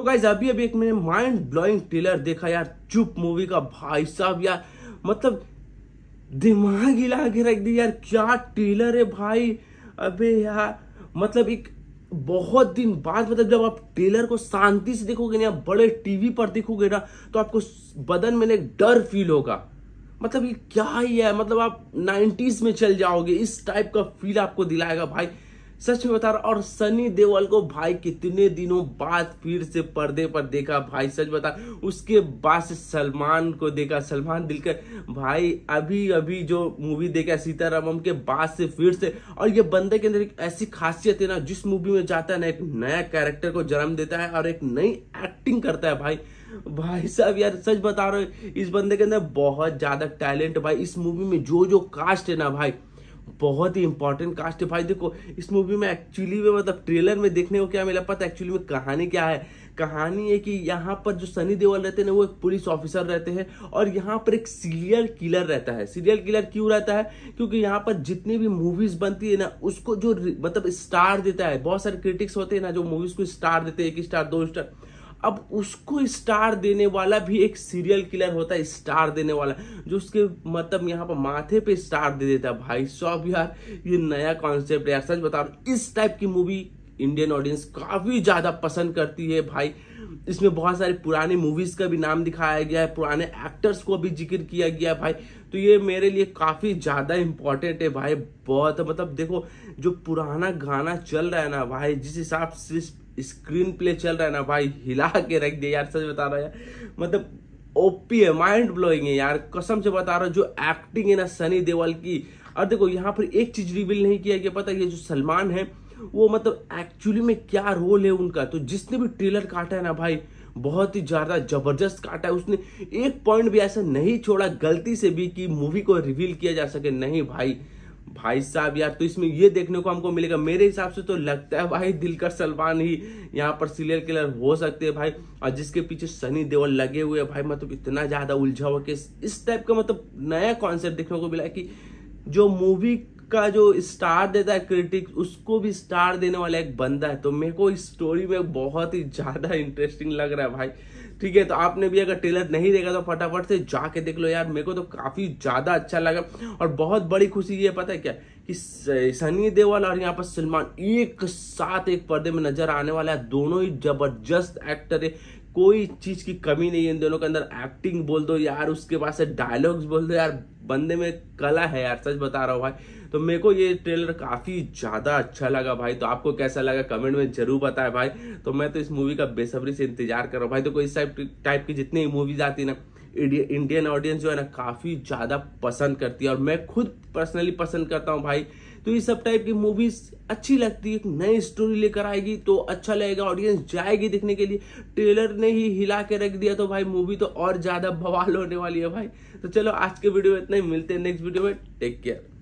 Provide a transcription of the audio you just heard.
तो गाइज अभी अभी एक मैंने माइंड ब्लोइंग ट्रेलर देखा यार चुप मूवी का भाई साहब यार मतलब दिमाग हिला के रख दी यार क्या ट्रेलर है भाई अबे यार मतलब एक बहुत दिन बाद मतलब जब आप ट्रेलर को शांति से देखोगे ना बड़े टीवी पर देखोगे ना तो आपको बदन में एक डर फील होगा मतलब ये क्या ही है मतलब आप नाइन्टीज में चल जाओगे इस टाइप का फील आपको दिलाएगा भाई सच में बता रहा और सनी देवल को भाई कितने दिनों बाद फिर से पर्दे पर देखा भाई सच बता उसके बाद से सलमान को देखा सलमान दिलकर भाई अभी अभी जो मूवी देखा सीतारामम के बाद से फिर से और ये बंदे के अंदर एक ऐसी खासियत है ना जिस मूवी में जाता है ना एक नया कैरेक्टर को जन्म देता है और एक नई एक्टिंग करता है भाई भाई साहब यार सच बता रहे इस बंदे के अंदर बहुत ज्यादा टैलेंट भाई इस मूवी में जो जो कास्ट है ना भाई बहुत ही इंपॉर्टेंट कास्ट है भाई देखो इस मूवी में एक्चुअली में मतलब ट्रेलर में देखने को क्या मिला पता एक्चुअली में कहानी क्या है कहानी है कि यहाँ पर जो सनी देवल रहते हैं वो एक पुलिस ऑफिसर रहते हैं और यहाँ पर एक सीरियल किलर रहता है सीरियल किलर क्यों रहता है क्योंकि यहाँ पर जितनी भी मूवीज बनती है ना उसको जो मतलब स्टार देता है बहुत सारे क्रिटिक्स होते हैं ना जो मूवीज को स्टार देते हैं एक स्टार दो स्टार अब उसको स्टार देने वाला भी एक सीरियल किलर होता है स्टार देने वाला जो उसके मतलब यहाँ पर माथे पे स्टार दे देता है भाई सब यार ये नया कॉन्सेप्ट है यार सच बता रहा इस टाइप की मूवी इंडियन ऑडियंस काफ़ी ज़्यादा पसंद करती है भाई इसमें बहुत सारे पुराने मूवीज का भी नाम दिखाया गया है पुराने एक्टर्स को भी जिक्र किया गया भाई तो ये मेरे लिए काफ़ी ज़्यादा इम्पॉर्टेंट है भाई बहुत मतलब देखो जो पुराना गाना चल रहा है ना भाई जिस हिसाब से स्क्रीन प्ले चल रहा है ना भाई हिला के रख दिया यार सच बता रहा मतलब है मतलब ओपी है माइंड ब्लोइंग है यार कसम से बता रहा जो एक्टिंग है ना सनी देवल की और देखो यहाँ पर एक चीज रिवील नहीं किया गया पता है ये जो सलमान है वो मतलब एक्चुअली में क्या रोल है उनका तो जिसने भी ट्रेलर काटा है ना भाई बहुत ही ज़्यादा जबरदस्त काटा है उसने एक पॉइंट भी ऐसा नहीं छोड़ा गलती से भी कि मूवी को रिवील किया जा सके नहीं भाई भाई साहब यार तो इसमें ये देखने को हमको मिलेगा मेरे हिसाब से तो लगता है भाई दिलकर सलमान ही यहाँ पर सीरियल किलर हो सकते हैं भाई और जिसके पीछे सनी देवल लगे हुए भाई मतलब इतना ज़्यादा उलझा हुआ कि इस टाइप का मतलब नया कॉन्सेप्ट देखने को मिला कि जो मूवी का जो स्टार देता है क्रिटिक्स उसको भी स्टार देने वाला एक बंदा है तो मेरे को इस स्टोरी में बहुत ही ज़्यादा इंटरेस्टिंग लग रहा है भाई ठीक है तो आपने भी अगर ट्रेलर नहीं देखा तो फटाफट से जाके देख लो यार मेरे को तो काफ़ी ज़्यादा अच्छा लगा और बहुत बड़ी खुशी ये पता है क्या कि सनी देवल और यहाँ पर सलमान एक साथ एक पर्दे में नजर आने वाला है दोनों ही जबरदस्त एक्टर है कोई चीज़ की कमी नहीं है इन दोनों के अंदर एक्टिंग बोल दो यार उसके बाद से डायलॉग्स बोल दो यार बंदे में कला है यार सच बता रहा हूँ भाई तो मेरे को ये ट्रेलर काफ़ी ज़्यादा अच्छा लगा भाई तो आपको कैसा लगा कमेंट में जरूर बताए भाई तो मैं तो इस मूवी का बेसब्री से इंतजार कर रहा हूँ भाई तो कोई इस टाइप की जितनी मूवीज आती ना इंडियन ऑडियंस जो है ना काफ़ी ज़्यादा पसंद करती है और मैं खुद पर्सनली पसंद करता हूँ भाई तो ये सब टाइप की मूवीज अच्छी लगती है एक नई स्टोरी लेकर आएगी तो अच्छा लगेगा ऑडियंस जाएगी देखने के लिए ट्रेलर ने ही हिला के रख दिया तो भाई मूवी तो और ज़्यादा बवाल होने वाली है भाई तो चलो आज के वीडियो में इतना ही मिलते हैं नेक्स्ट वीडियो में टेक केयर